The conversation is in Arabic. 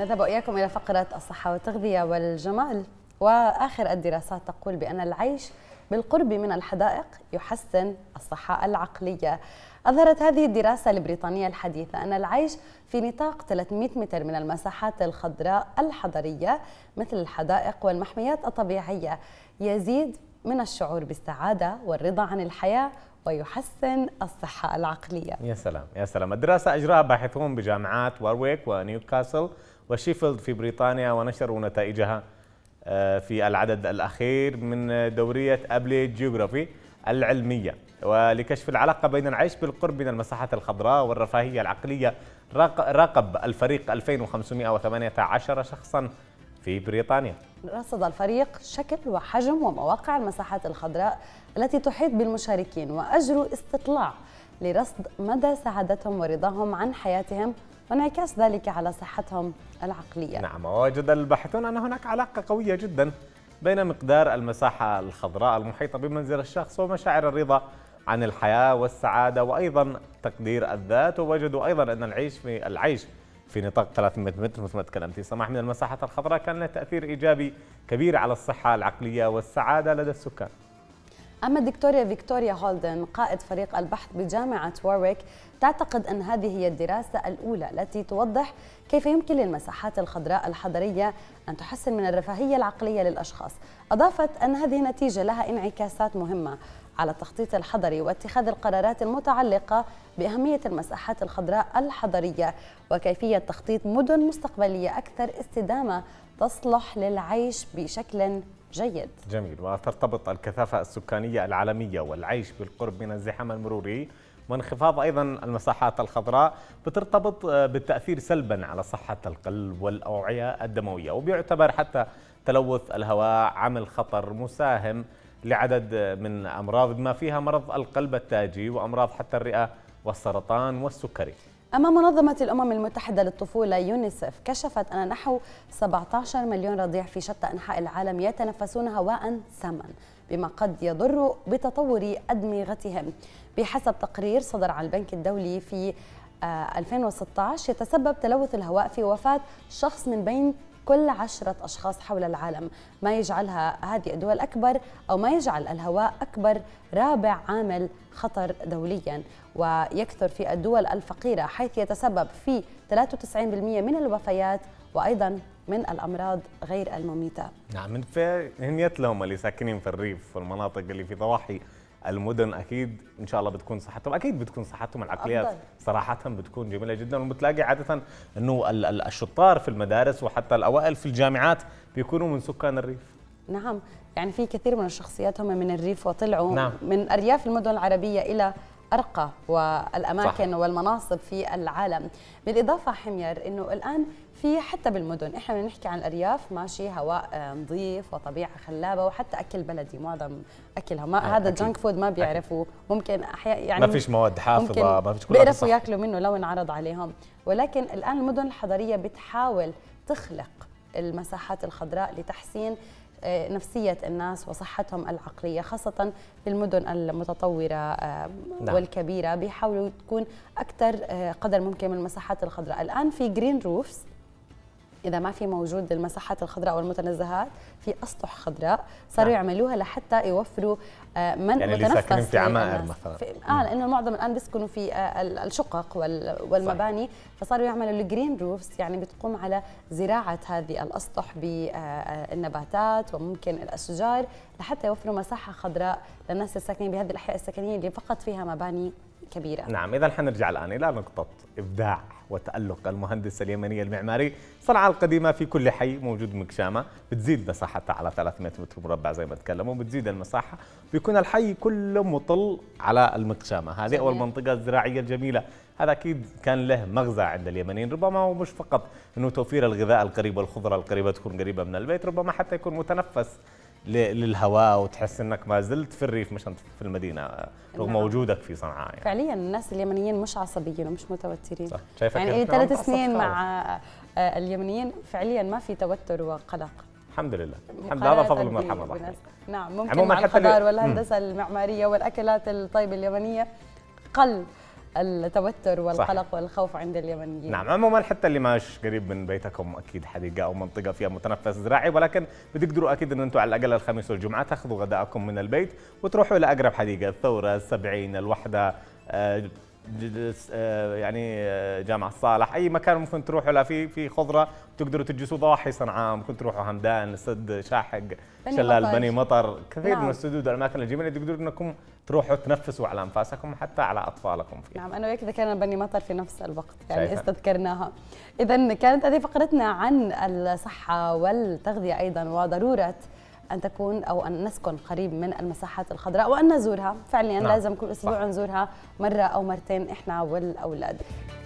نذهب إياكم إلى فقرة الصحة والتغذية والجمال وآخر الدراسات تقول بأن العيش بالقرب من الحدائق يحسن الصحة العقلية أظهرت هذه الدراسة البريطانية الحديثة أن العيش في نطاق 300 متر من المساحات الخضراء الحضرية مثل الحدائق والمحميات الطبيعية يزيد من الشعور بالسعادة والرضا عن الحياة ويحسن الصحة العقلية يا سلام يا سلام الدراسة أجراها باحثون بجامعات وارويك ونيوكاسل وشيفيلد في بريطانيا ونشروا نتائجها آه، في العدد الأخير من دورية أبلي جيوغرافي العلمية ولكشف العلاقة بين العيش بالقرب من المساحات الخضراء والرفاهية العقلية راقب الفريق 2518 شخصاً في بريطانيا رصد الفريق شكل وحجم ومواقع المساحات الخضراء التي تحيط بالمشاركين وأجروا استطلاع لرصد مدى سعادتهم ورضاهم عن حياتهم وانعكاس ذلك على صحتهم العقلية نعم ووجد الباحثون أن هناك علاقة قوية جدا بين مقدار المساحة الخضراء المحيطة بمنزل الشخص ومشاعر الرضا عن الحياة والسعادة وأيضا تقدير الذات ووجدوا أيضا أن العيش في العيش في نطاق 300 متر مثل ما تكلمتي سماح من المساحة الخضراء كان له تأثير إيجابي كبير على الصحة العقلية والسعادة لدى السكان أما الدكتورة فيكتوريا هولدن قائد فريق البحث بجامعة وارويك تعتقد أن هذه هي الدراسة الأولى التي توضح كيف يمكن للمساحات الخضراء الحضرية أن تحسن من الرفاهية العقلية للأشخاص أضافت أن هذه نتيجة لها انعكاسات مهمة على التخطيط الحضري واتخاذ القرارات المتعلقة بأهمية المساحات الخضراء الحضرية وكيفية تخطيط مدن مستقبلية أكثر استدامة تصلح للعيش بشكل جيد جميل وترتبط الكثافة السكانية العالمية والعيش بالقرب من الزحام المروري وانخفاض ايضا المساحات الخضراء بترتبط آه، بالتاثير سلبا على صحه القلب والاوعيه الدمويه وبيعتبر حتى تلوث الهواء عمل خطر مساهم لعدد من أمراض بما فيها مرض القلب التاجي وأمراض حتى الرئة والسرطان والسكري أما منظمة الأمم المتحدة للطفولة يونيسف كشفت أن نحو 17 مليون رضيع في شتى أنحاء العالم يتنفسون هواء ساما بما قد يضر بتطور أدمغتهم بحسب تقرير صدر عن البنك الدولي في 2016 آه، يتسبب تلوث الهواء في وفاة شخص من بين كل عشرة أشخاص حول العالم ما يجعلها هذه الدول أكبر أو ما يجعل الهواء أكبر رابع عامل خطر دوليا ويكثر في الدول الفقيرة حيث يتسبب في 93% من الوفيات وأيضا من الأمراض غير المميتة نعم من فهمية لهم اللي ساكنين في الريف والمناطق اللي في ضواحي المدن اكيد ان شاء الله بتكون صحتهم اكيد بتكون صحتهم العقليه صراحه بتكون جميله جدا وبتلاقي عاده انه الشطار في المدارس وحتى الاوائل في الجامعات بيكونوا من سكان الريف نعم يعني في كثير من الشخصيات هم من الريف وطلعوا نعم. من ارياف المدن العربيه الى ارقى والأماكن صح. والمناصب في العالم بالإضافة حمير أنه الآن في حتى بالمدن احنا بدنا نحكي عن الارياف ماشي هواء آه، نظيف وطبيعه خلابه وحتى اكل بلدي معظم اكلها ما آه، هذا جانك فود ما بيعرفوا ممكن احيانا يعني ما فيش مواد حافظه ما فيش كل بيعرفوا ياكلوا منه لو انعرض عليهم ولكن الان المدن الحضريه بتحاول تخلق المساحات الخضراء لتحسين آه، نفسية الناس وصحتهم العقلية خاصة المدن المتطورة آه، نعم. والكبيرة بيحاولوا تكون أكثر آه، قدر ممكن من المساحات الخضراء الآن في جرين روفز اذا ما في موجود المساحات الخضراء او المتنزهات في اسطح خضراء صاروا نعم. يعملوها لحتى يوفروا آه، من يعني متنفس ساكنين في عمائر مثلا اه لانه المعظم الان بيسكنوا في آه، الشقق والمباني صحيح. فصاروا يعملوا الجرين روفز يعني بتقوم على زراعه هذه الاسطح بالنباتات آه، وممكن الاشجار لحتى يوفروا مساحه خضراء للناس الساكنين بهذه الاحياء السكنيه اللي فقط فيها مباني كبيرة نعم إذا حنرجع الآن إلى نقطة إبداع وتألق المهندسة اليمنية المعماري صنعاء القديمة في كل حي موجود مكشامة بتزيد مساحتها على 300 متر مربع زي ما تكلموا بتزيد المساحة بيكون الحي كله مطل على المكشامة هذه جميل. أول منطقة زراعية جميلة هذا أكيد كان له مغزى عند اليمنيين ربما ومش فقط أنه توفير الغذاء القريب والخضرة القريبة تكون قريبة من البيت ربما حتى يكون متنفس للهواء وتحس انك ما زلت في الريف مش انت في المدينه رغم نعم. وجودك في صنعاء يعني. فعليا الناس اليمنيين مش عصبيين ومش متوترين صح. شايفك يعني إيه، ثلاث سنين مع آه، اليمنيين فعليا ما في توتر وقلق الحمد لله الحمد لله هذا فضل من الرحمن الله نعم ممكن مع الخضار والهندسه المعماريه والاكلات الطيبه اليمنيه قل التوتر والقلق صح. والخوف عند اليمنيين نعم عموما حتى اللي ماش قريب من بيتكم اكيد حديقه او منطقه فيها متنفس زراعي ولكن بتقدروا اكيد ان انتم على الاقل الخميس والجمعه تاخذوا غداءكم من البيت وتروحوا الى اقرب حديقه الثوره 70 الوحده آه، آه، يعني آه، جامع الصالح اي مكان ممكن تروحوا له في في خضره تقدروا تجلسوا ضواحي صنعاء ممكن تروحوا همدان سد شاحق بني شلال مطر. بني مطر كثير نعم. من السدود والاماكن الجميله تقدروا انكم تروحوا تنفسوا على انفاسكم حتى على اطفالكم فيها. نعم انا وياك ذكرنا بني مطر في نفس الوقت يعني شايفة. استذكرناها اذا كانت هذه فقرتنا عن الصحه والتغذيه ايضا وضروره ان تكون او ان نسكن قريب من المساحات الخضراء وان نزورها فعليا نعم. لازم كل اسبوع صح. نزورها مره او مرتين احنا والاولاد